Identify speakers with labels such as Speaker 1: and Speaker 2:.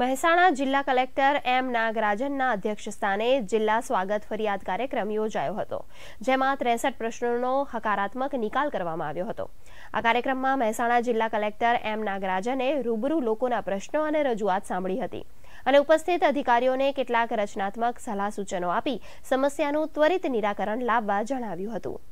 Speaker 1: મહેસાણા જિલ્લા કલેક્ટર એમ નાગરાજનના અધ્યક્ષસ્થાને જિલ્લા સ્વાગત ફરિયાદ કાર્યક્રમ યોજાયો હતો જેમાં ત્રેસઠ પ્રશ્નોનો હકારાત્મક નિકાલ કરવામાં આવ્યો હતો આ કાર્યક્રમમાં મહેસાણા જિલ્લા કલેક્ટર એમ નાગરાજને રૂબરૂ લોકોના પ્રશ્નો અને રજૂઆત સાંભળી હતી અને ઉપસ્થિત અધિકારીઓને કેટલાક રચનાત્મક સલાહ સૂચનો આપી સમસ્યાનું ત્વરિત નિરાકરણ લાવવા જણાવ્યું હતું